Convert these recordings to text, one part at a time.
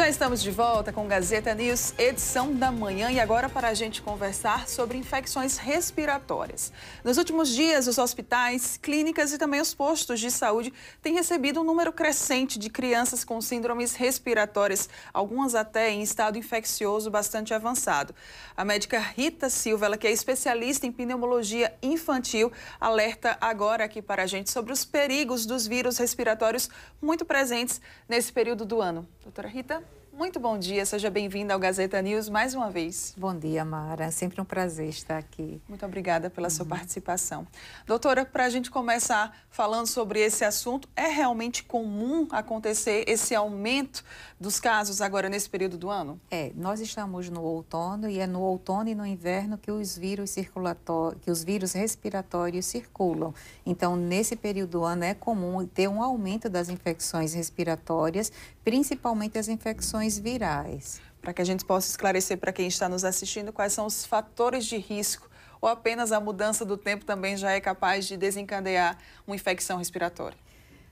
Já estamos de volta com Gazeta News, edição da manhã, e agora para a gente conversar sobre infecções respiratórias. Nos últimos dias, os hospitais, clínicas e também os postos de saúde têm recebido um número crescente de crianças com síndromes respiratórias, algumas até em estado infeccioso bastante avançado. A médica Rita Silva, ela que é especialista em pneumologia infantil, alerta agora aqui para a gente sobre os perigos dos vírus respiratórios muito presentes nesse período do ano. Doutora Rita? Muito bom dia, seja bem-vinda ao Gazeta News mais uma vez. Bom dia, Mara. É sempre um prazer estar aqui. Muito obrigada pela uhum. sua participação. Doutora, para a gente começar falando sobre esse assunto, é realmente comum acontecer esse aumento dos casos agora nesse período do ano? É, nós estamos no outono e é no outono e no inverno que os vírus circulatórios, que os vírus respiratórios circulam. Então, nesse período do ano é comum ter um aumento das infecções respiratórias, principalmente as infecções infecções virais. Para que a gente possa esclarecer para quem está nos assistindo quais são os fatores de risco ou apenas a mudança do tempo também já é capaz de desencadear uma infecção respiratória?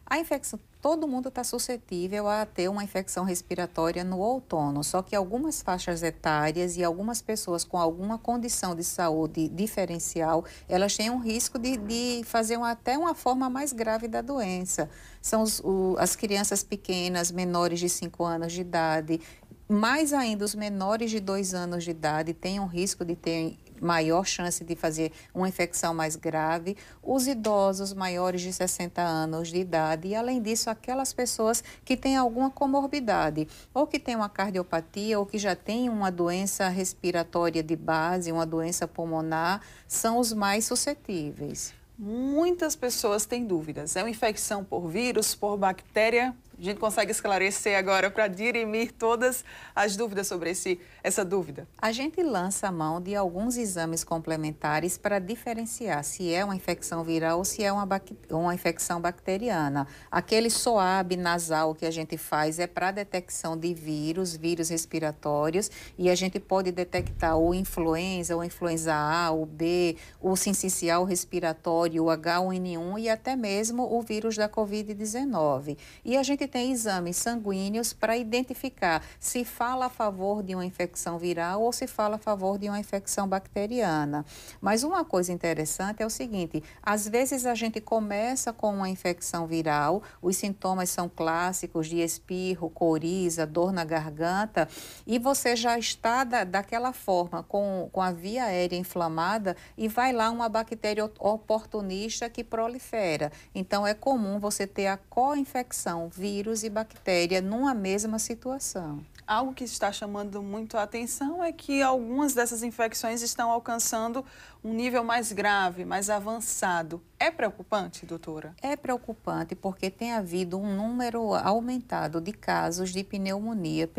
A infecção todo mundo está suscetível a ter uma infecção respiratória no outono, só que algumas faixas etárias e algumas pessoas com alguma condição de saúde diferencial, elas têm um risco de, de fazer uma, até uma forma mais grave da doença. São os, o, as crianças pequenas, menores de 5 anos de idade, mais ainda os menores de dois anos de idade têm um risco de ter maior chance de fazer uma infecção mais grave, os idosos maiores de 60 anos de idade e, além disso, aquelas pessoas que têm alguma comorbidade, ou que têm uma cardiopatia, ou que já têm uma doença respiratória de base, uma doença pulmonar, são os mais suscetíveis. Muitas pessoas têm dúvidas. É uma infecção por vírus, por bactéria? A gente consegue esclarecer agora para dirimir todas as dúvidas sobre esse, essa dúvida? A gente lança a mão de alguns exames complementares para diferenciar se é uma infecção viral ou se é uma, uma infecção bacteriana. Aquele SOAB nasal que a gente faz é para detecção de vírus, vírus respiratórios, e a gente pode detectar o influenza, o influenza A, o B, o sincicial respiratório, o H1N1 e até mesmo o vírus da Covid-19. E a gente tem exames sanguíneos para identificar se fala a favor de uma infecção viral ou se fala a favor de uma infecção bacteriana. Mas uma coisa interessante é o seguinte: às vezes a gente começa com uma infecção viral, os sintomas são clássicos de espirro, coriza, dor na garganta, e você já está da, daquela forma, com, com a via aérea inflamada, e vai lá uma bactéria oportunista que prolifera. Então é comum você ter a co-infecção viral vírus e bactéria numa mesma situação. Algo que está chamando muito a atenção é que algumas dessas infecções estão alcançando um nível mais grave, mais avançado. É preocupante, doutora? É preocupante porque tem havido um número aumentado de casos de pneumonia,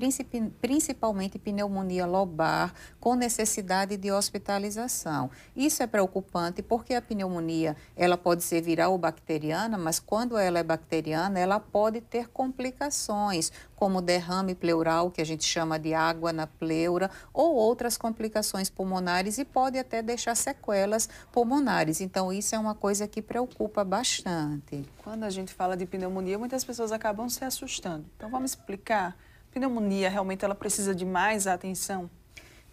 principalmente pneumonia lobar, com necessidade de hospitalização. Isso é preocupante porque a pneumonia, ela pode ser viral ou bacteriana, mas quando ela é bacteriana, ela pode ter complicações, como derrame pleural, que a gente chama de água na pleura, ou outras complicações pulmonares e pode até deixar sequelas pulmonares. Então, isso é uma coisa que preocupa bastante. Quando a gente fala de pneumonia, muitas pessoas acabam se assustando. Então vamos explicar. Pneumonia realmente ela precisa de mais atenção?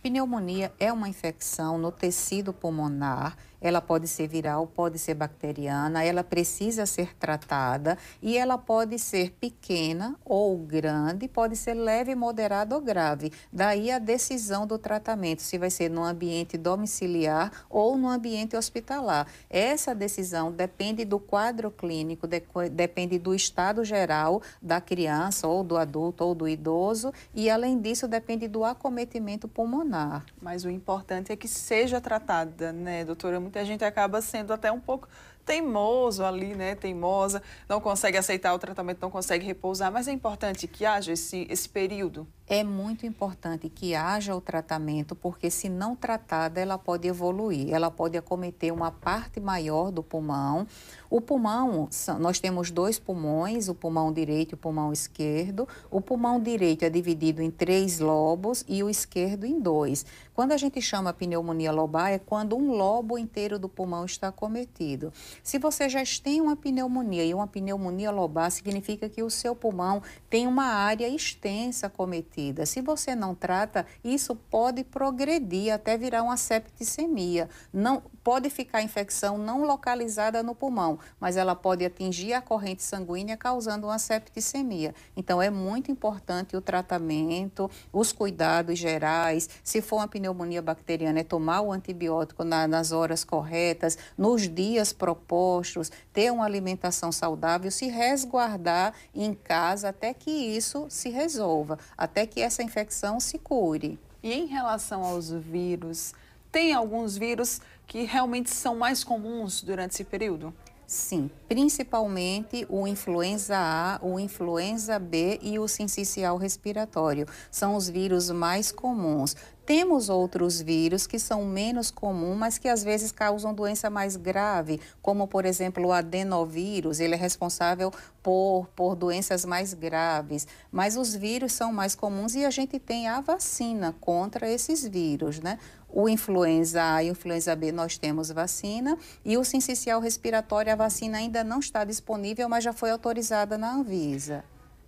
Pneumonia é uma infecção no tecido pulmonar ela pode ser viral, pode ser bacteriana, ela precisa ser tratada e ela pode ser pequena ou grande, pode ser leve, moderada ou grave. Daí a decisão do tratamento, se vai ser no ambiente domiciliar ou no ambiente hospitalar. Essa decisão depende do quadro clínico, de, depende do estado geral da criança ou do adulto ou do idoso e além disso depende do acometimento pulmonar. Mas o importante é que seja tratada, né, doutora Muita gente acaba sendo até um pouco teimoso ali, né? Teimosa, não consegue aceitar o tratamento, não consegue repousar, mas é importante que haja esse, esse período é muito importante que haja o tratamento, porque se não tratada, ela pode evoluir, ela pode acometer uma parte maior do pulmão. O pulmão, nós temos dois pulmões, o pulmão direito e o pulmão esquerdo. O pulmão direito é dividido em três lobos e o esquerdo em dois. Quando a gente chama pneumonia lobar, é quando um lobo inteiro do pulmão está acometido. Se você já tem uma pneumonia e uma pneumonia lobar, significa que o seu pulmão tem uma área extensa acometida se você não trata, isso pode progredir até virar uma septicemia. Não pode ficar infecção não localizada no pulmão, mas ela pode atingir a corrente sanguínea causando uma septicemia. Então é muito importante o tratamento, os cuidados gerais. Se for uma pneumonia bacteriana, é tomar o antibiótico na, nas horas corretas, nos dias propostos, ter uma alimentação saudável, se resguardar em casa até que isso se resolva, até que essa infecção se cure. E em relação aos vírus, tem alguns vírus que realmente são mais comuns durante esse período? Sim, principalmente o influenza A, o influenza B e o sincicial respiratório. São os vírus mais comuns. Temos outros vírus que são menos comuns, mas que às vezes causam doença mais grave, como por exemplo o adenovírus, ele é responsável por, por doenças mais graves. Mas os vírus são mais comuns e a gente tem a vacina contra esses vírus, né? O influenza A e o influenza B nós temos vacina e o sincicial respiratório, a vacina ainda ainda não está disponível, mas já foi autorizada na Anvisa.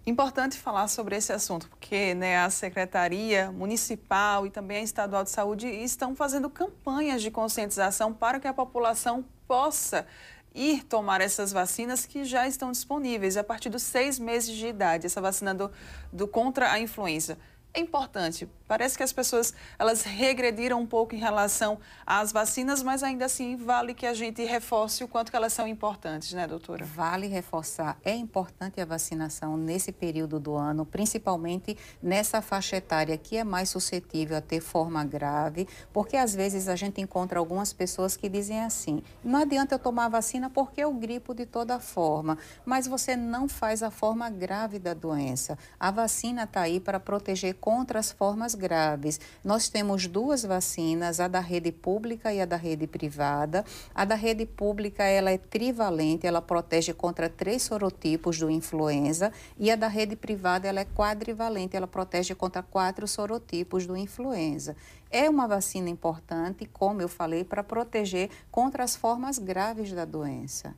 Importante falar sobre esse assunto, porque né, a Secretaria Municipal e também a Estadual de Saúde estão fazendo campanhas de conscientização para que a população possa ir tomar essas vacinas que já estão disponíveis a partir dos seis meses de idade, essa vacina do, do contra a influenza é importante. Parece que as pessoas elas regrediram um pouco em relação às vacinas, mas ainda assim vale que a gente reforce o quanto que elas são importantes, né, doutora? Vale reforçar. É importante a vacinação nesse período do ano, principalmente nessa faixa etária que é mais suscetível a ter forma grave, porque às vezes a gente encontra algumas pessoas que dizem assim: "Não adianta eu tomar vacina porque eu gripo de toda forma", mas você não faz a forma grave da doença. A vacina está aí para proteger contra as formas graves. Nós temos duas vacinas, a da rede pública e a da rede privada. A da rede pública ela é trivalente, ela protege contra três sorotipos do influenza e a da rede privada ela é quadrivalente, ela protege contra quatro sorotipos do influenza. É uma vacina importante, como eu falei, para proteger contra as formas graves da doença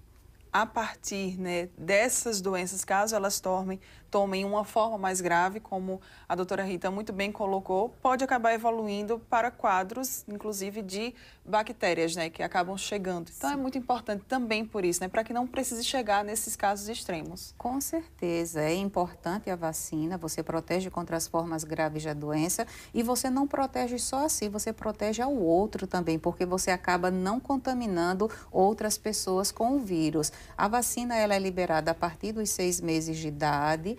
a partir né, dessas doenças, caso elas tomem, tomem uma forma mais grave, como a doutora Rita muito bem colocou, pode acabar evoluindo para quadros, inclusive de bactérias, né, que acabam chegando. Então é Sim. é muito importante também por isso, né, para que não precise chegar nesses casos extremos. Com certeza, é importante a vacina, você protege contra as formas graves da doença e você não protege só a si, você protege ao outro também, porque você acaba não contaminando outras pessoas com o vírus. A vacina ela é liberada a partir dos seis meses de idade.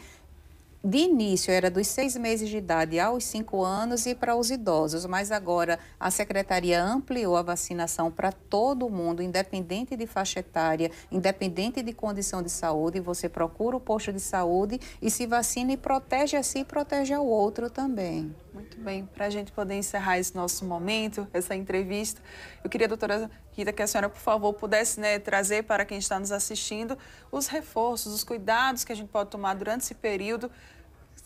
De início era dos seis meses de idade aos cinco anos e para os idosos, mas agora a secretaria ampliou a vacinação para todo mundo, independente de faixa etária, independente de condição de saúde. Você procura o posto de saúde e se vacina e protege a si e protege ao outro também. Muito bem, para a gente poder encerrar esse nosso momento, essa entrevista, eu queria, doutora, Rita, que a senhora, por favor, pudesse né, trazer para quem está nos assistindo os reforços, os cuidados que a gente pode tomar durante esse período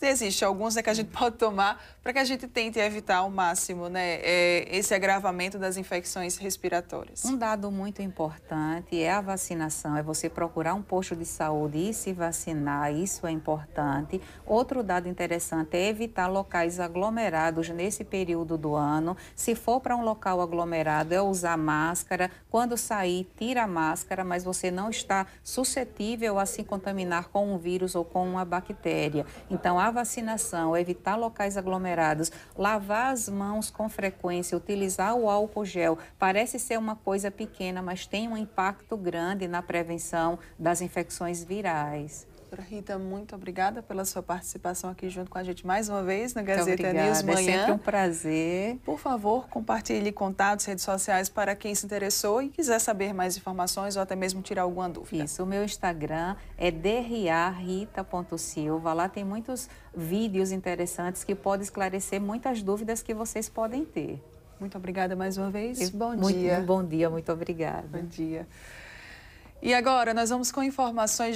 existem alguns é que a gente pode tomar para que a gente tente evitar ao máximo né, é, esse agravamento das infecções respiratórias. Um dado muito importante é a vacinação, é você procurar um posto de saúde e se vacinar, isso é importante. Outro dado interessante é evitar locais aglomerados nesse período do ano. Se for para um local aglomerado, é usar máscara. Quando sair, tira a máscara, mas você não está suscetível a se contaminar com um vírus ou com uma bactéria. Então, a a vacinação, evitar locais aglomerados, lavar as mãos com frequência, utilizar o álcool gel, parece ser uma coisa pequena, mas tem um impacto grande na prevenção das infecções virais. Doutora Rita, muito obrigada pela sua participação aqui junto com a gente mais uma vez na Gazeta obrigada, News é Manhã. É sempre um prazer. Por favor, compartilhe contatos, redes sociais para quem se interessou e quiser saber mais informações ou até mesmo tirar alguma dúvida. Isso, o meu Instagram é drrita.silva. Lá tem muitos vídeos interessantes que podem esclarecer muitas dúvidas que vocês podem ter. Muito obrigada mais uma vez. bom muito, dia. Bom dia, muito obrigada. Bom dia. E agora nós vamos com informações